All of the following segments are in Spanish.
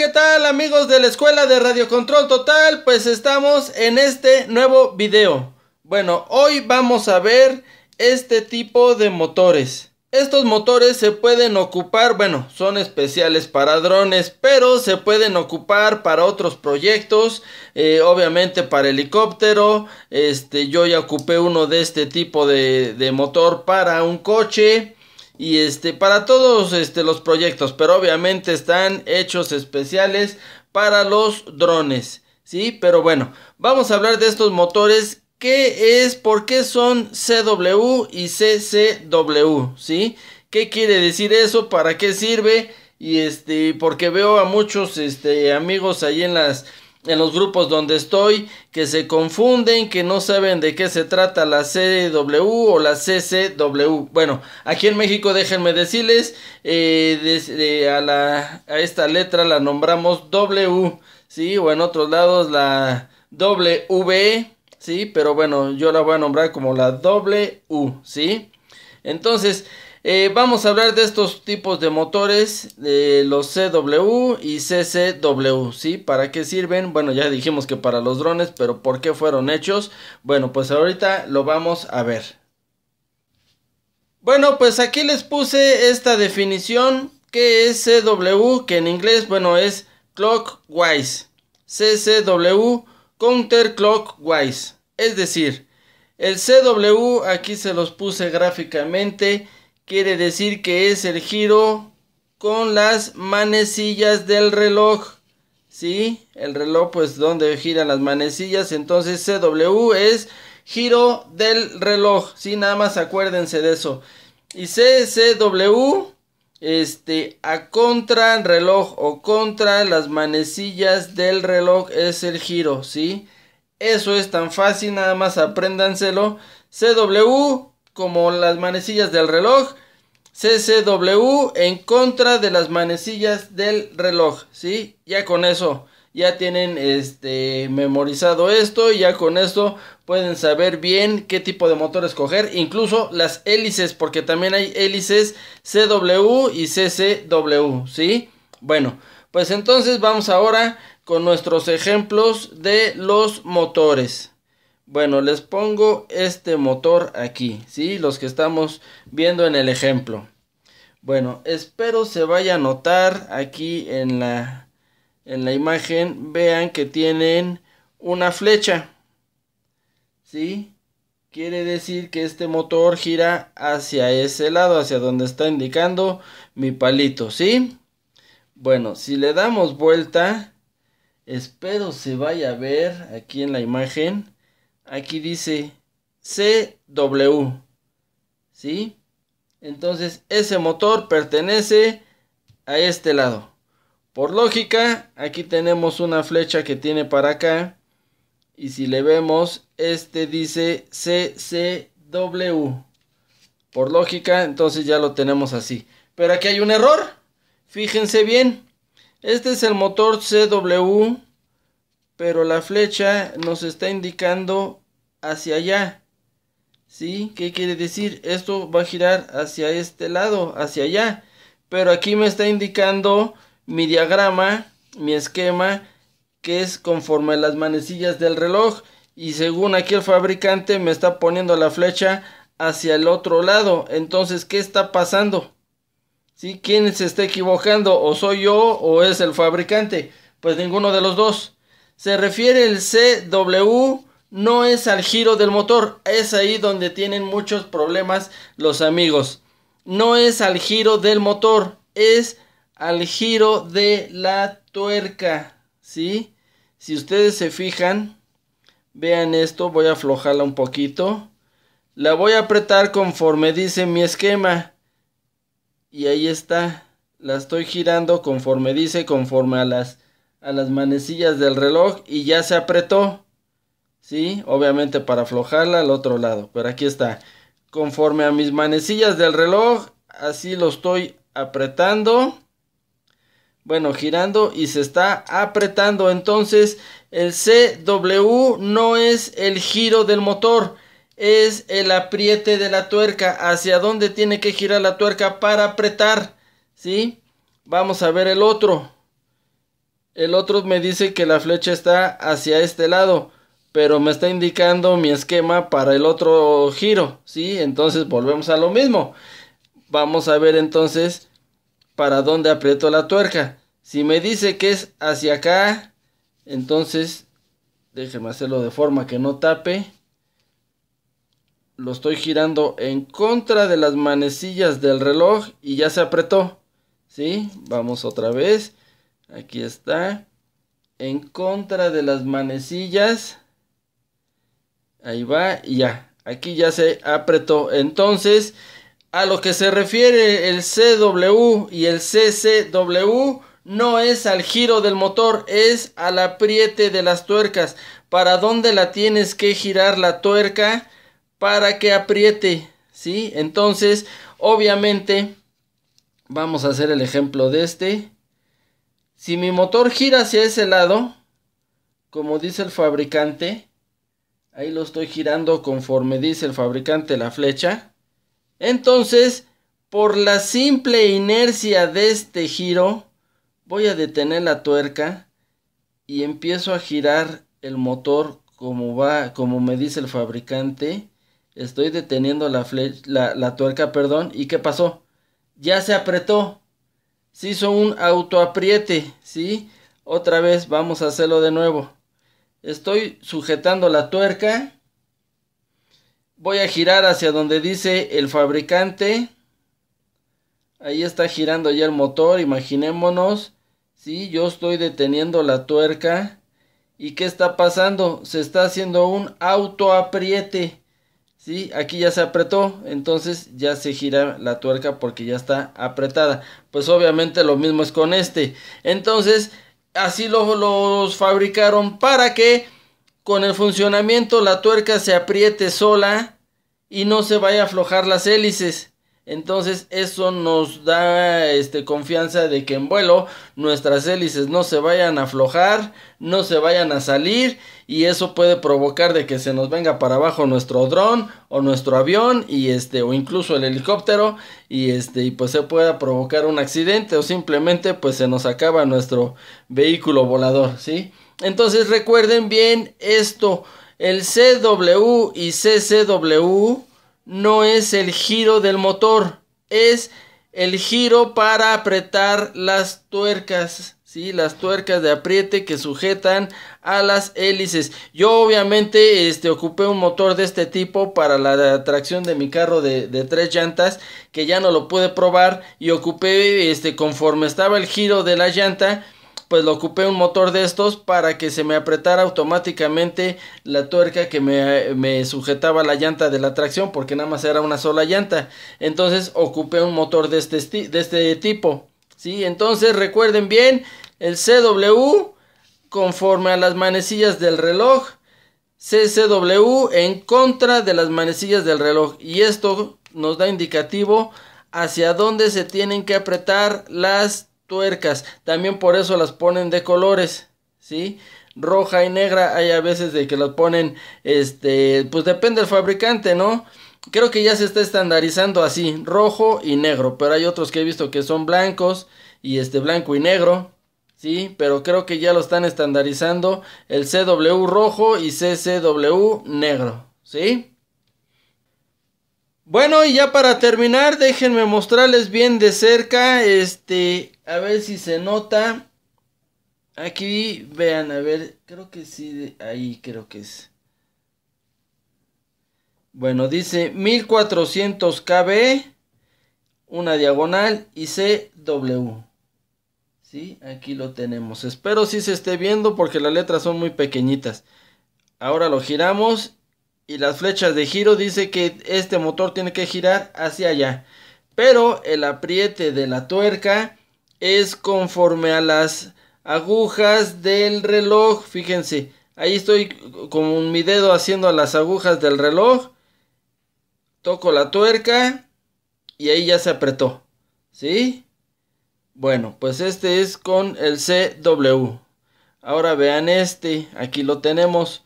¿qué tal amigos de la escuela de Radio Control Total? Pues estamos en este nuevo video. Bueno, hoy vamos a ver este tipo de motores. Estos motores se pueden ocupar, bueno, son especiales para drones, pero se pueden ocupar para otros proyectos, eh, obviamente para helicóptero, este, yo ya ocupé uno de este tipo de motor para un coche, y este para todos este, los proyectos, pero obviamente están hechos especiales para los drones, ¿sí? Pero bueno, vamos a hablar de estos motores, ¿qué es? ¿Por qué son CW y CCW? ¿Sí? ¿Qué quiere decir eso? ¿Para qué sirve? Y este, porque veo a muchos este, amigos ahí en las en los grupos donde estoy que se confunden, que no saben de qué se trata la CW o la CCW. Bueno, aquí en México déjenme decirles, eh, eh, a, esta letra la nombramos W, ¿sí? O en otros lados la W, ¿sí? Pero bueno, yo la voy a nombrar como la W, ¿sí? Entonces, eh, vamos a hablar de estos tipos de motores, de los CW y CCW, ¿sí? ¿Para qué sirven? Bueno, ya dijimos que para los drones, pero ¿por qué fueron hechos? Bueno, pues ahorita lo vamos a ver. Bueno, pues aquí les puse esta definición, que es CW, que en inglés, bueno, es clockwise. CCW, counterclockwise. Es decir, el CW aquí se los puse gráficamente Quiere decir que es el giro con las manecillas del reloj. ¿Sí? El reloj pues donde giran las manecillas. Entonces CW es giro del reloj. ¿Sí? Nada más acuérdense de eso. Y CCW este, a contra el reloj o contra las manecillas del reloj es el giro, ¿sí? Eso es tan fácil, nada más apréndanselo. CW como las manecillas del reloj CCW en contra de las manecillas del reloj, ¿sí? Ya con eso, ya tienen este memorizado esto, ya con esto pueden saber bien qué tipo de motor escoger, incluso las hélices, porque también hay hélices CW y CCW, ¿sí? Bueno, pues entonces vamos ahora con nuestros ejemplos de los motores. Bueno, les pongo este motor aquí, ¿sí? Los que estamos viendo en el ejemplo. Bueno, espero se vaya a notar aquí en la, en la imagen. Vean que tienen una flecha, ¿sí? Quiere decir que este motor gira hacia ese lado, hacia donde está indicando mi palito, ¿sí? Bueno, si le damos vuelta, espero se vaya a ver aquí en la imagen aquí dice CW, ¿sí? Entonces ese motor pertenece a este lado. Por lógica, aquí tenemos una flecha que tiene para acá. Y si le vemos, este dice CCW. Por lógica, entonces ya lo tenemos así. Pero aquí hay un error. Fíjense bien. Este es el motor CW pero la flecha nos está indicando hacia allá. ¿Sí? ¿Qué quiere decir? Esto va a girar hacia este lado, hacia allá. Pero aquí me está indicando mi diagrama, mi esquema, que es conforme a las manecillas del reloj. Y según aquí el fabricante me está poniendo la flecha hacia el otro lado. Entonces, ¿qué está pasando? ¿Sí? ¿Quién se está equivocando? ¿O soy yo o es el fabricante? Pues ninguno de los dos se refiere el CW, no es al giro del motor. Es ahí donde tienen muchos problemas los amigos. No es al giro del motor, es al giro de la tuerca. ¿Sí? Si ustedes se fijan, vean esto, voy a aflojarla un poquito. La voy a apretar conforme dice mi esquema. Y ahí está. La estoy girando conforme dice, conforme a las a las manecillas del reloj y ya se apretó. ¿Sí? Obviamente para aflojarla al otro lado. Pero aquí está. Conforme a mis manecillas del reloj, así lo estoy apretando. Bueno, girando y se está apretando. Entonces, el CW no es el giro del motor. Es el apriete de la tuerca. Hacia dónde tiene que girar la tuerca para apretar. ¿Sí? Vamos a ver el otro. El otro me dice que la flecha está hacia este lado, pero me está indicando mi esquema para el otro giro, ¿sí? Entonces volvemos a lo mismo. Vamos a ver entonces para dónde aprieto la tuerca. Si me dice que es hacia acá, entonces déjeme hacerlo de forma que no tape. Lo estoy girando en contra de las manecillas del reloj y ya se apretó. ¿Sí? Vamos otra vez. Aquí está. En contra de las manecillas. Ahí va y ya. Aquí ya se apretó. Entonces, a lo que se refiere el CW y el CCW no es al giro del motor, es al apriete de las tuercas. ¿Para dónde la tienes que girar la tuerca para que apriete? ¿Sí? Entonces, obviamente, vamos a hacer el ejemplo de este. Si mi motor gira hacia ese lado, como dice el fabricante, ahí lo estoy girando conforme dice el fabricante la flecha. Entonces, por la simple inercia de este giro, voy a detener la tuerca y empiezo a girar el motor como va, como me dice el fabricante. Estoy deteniendo la, la tuerca, perdón. ¿Y qué pasó? Ya se apretó se hizo un autoapriete, ¿sí? Otra vez vamos a hacerlo de nuevo. Estoy sujetando la tuerca. Voy a girar hacia donde dice el fabricante. Ahí está girando ya el motor, imaginémonos. ¿sí? Yo estoy deteniendo la tuerca. ¿Y qué está pasando? Se está haciendo un autoapriete. ¿sí? Aquí ya se apretó, entonces ya se gira la tuerca porque ya está apretada. Pues obviamente lo mismo es con este. Entonces, así lo, los fabricaron para que con el funcionamiento la tuerca se apriete sola y no se vaya a aflojar las hélices. Entonces eso nos da este, confianza de que en vuelo nuestras hélices no se vayan a aflojar, no se vayan a salir y eso puede provocar de que se nos venga para abajo nuestro dron o nuestro avión y este o incluso el helicóptero y este pues se pueda provocar un accidente o simplemente pues se nos acaba nuestro vehículo volador, ¿sí? Entonces recuerden bien esto, el CW y CCW no es el giro del motor, es el giro para apretar las tuercas. ¿sí? Las tuercas de apriete que sujetan a las hélices. Yo obviamente este, ocupé un motor de este tipo para la tracción de mi carro de, tres llantas que ya no lo pude probar y ocupé este, conforme estaba el giro de la llanta pues lo ocupé un motor de estos para que se me apretara automáticamente la tuerca que me, me, sujetaba la llanta de la tracción porque nada más era una sola llanta entonces ocupé un motor de este, de este tipo ¿sí? entonces recuerden bien el CW conforme a las manecillas del reloj CCW en contra de las manecillas del reloj y esto nos da indicativo hacia dónde se tienen que apretar las tuercas. También por eso las ponen de colores, ¿sí? Roja y negra, hay a veces de que las ponen, este, pues depende del fabricante, ¿no? Creo que ya se está estandarizando así, rojo y negro, pero hay otros que he visto que son blancos y este blanco y negro, ¿sí? Pero creo que ya lo están estandarizando el CW rojo y CCW negro, ¿sí? Bueno, y ya para terminar, déjenme mostrarles bien de cerca, este, a ver si se nota. Aquí, vean, a ver, creo que sí, ahí creo que es. Bueno, dice 1400 KB, una diagonal y CW. Sí, aquí lo tenemos. Espero si se esté viendo porque las letras son muy pequeñitas. Ahora lo giramos y las flechas de giro dice que este motor tiene que girar hacia allá. Pero el apriete de la tuerca es conforme a las agujas del reloj. Fíjense, ahí estoy con mi dedo haciendo las agujas del reloj. Toco la tuerca y ahí ya se apretó. ¿Sí? Bueno, pues este es con el CW. Ahora vean este, aquí lo tenemos.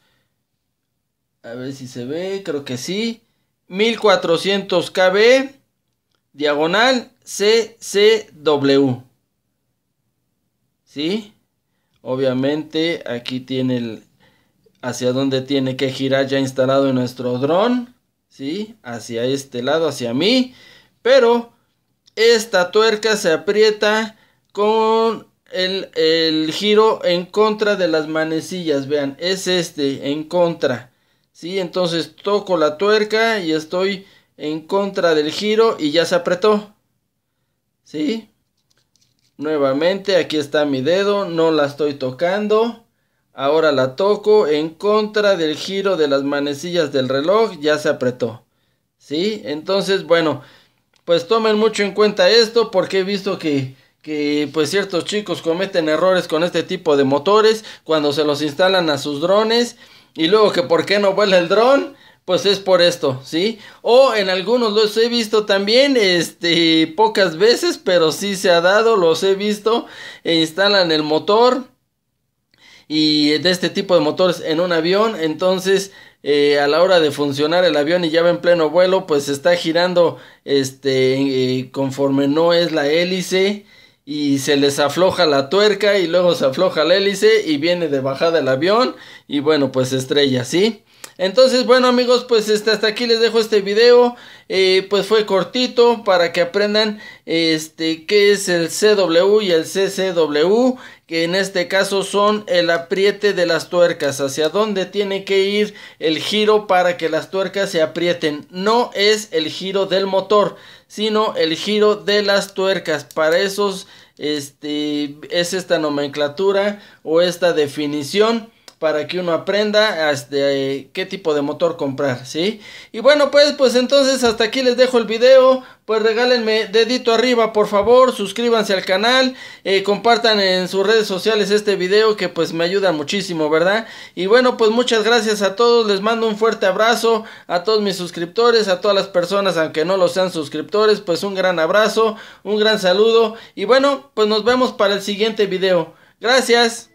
A ver si se ve, creo que sí. 1400 KB, diagonal CCW. ¿Sí? Obviamente aquí tiene el hacia dónde tiene que girar ya instalado en nuestro dron, ¿sí? Hacia este lado, hacia mí, pero esta tuerca se aprieta con el, el giro en contra de las manecillas, vean, es este, en contra. ¿sí? Entonces toco la tuerca y estoy en contra del giro y ya se apretó, ¿sí? Nuevamente aquí está mi dedo, no la estoy tocando. Ahora la toco en contra del giro de las manecillas del reloj, ya se apretó. ¿Sí? Entonces, bueno, pues tomen mucho en cuenta esto porque he visto que, que pues ciertos chicos cometen errores con este tipo de motores cuando se los instalan a sus drones. Y luego que por qué no vuela el dron, pues es por esto, ¿sí? O en algunos los he visto también, este, pocas veces, pero sí se ha dado, los he visto, e instalan el motor y de este tipo de motores en un avión, entonces eh, a la hora de funcionar el avión y ya va en pleno vuelo, pues está girando, este, eh, conforme no es la hélice, y se les afloja la tuerca y luego se afloja el hélice y viene de bajada el avión y bueno pues estrella, ¿sí? Entonces bueno amigos pues este, hasta aquí les dejo este video, eh, pues fue cortito para que aprendan este qué es el CW y el CCW que en este caso son el apriete de las tuercas, hacia dónde tiene que ir el giro para que las tuercas se aprieten, no es el giro del motor sino el giro de las tuercas. Para esos este, es esta nomenclatura o esta definición para que uno aprenda hasta, este, qué tipo de motor comprar, ¿sí? Y bueno, pues, pues entonces hasta aquí les dejo el video, pues regálenme dedito arriba, por favor, suscríbanse al canal, eh, compartan en sus redes sociales este video que pues me ayuda muchísimo, ¿verdad? Y bueno, pues muchas gracias a todos, les mando un fuerte abrazo a todos mis suscriptores, a todas las personas, aunque no lo sean suscriptores, pues un gran abrazo, un gran saludo y bueno, pues nos vemos para el siguiente video. Gracias.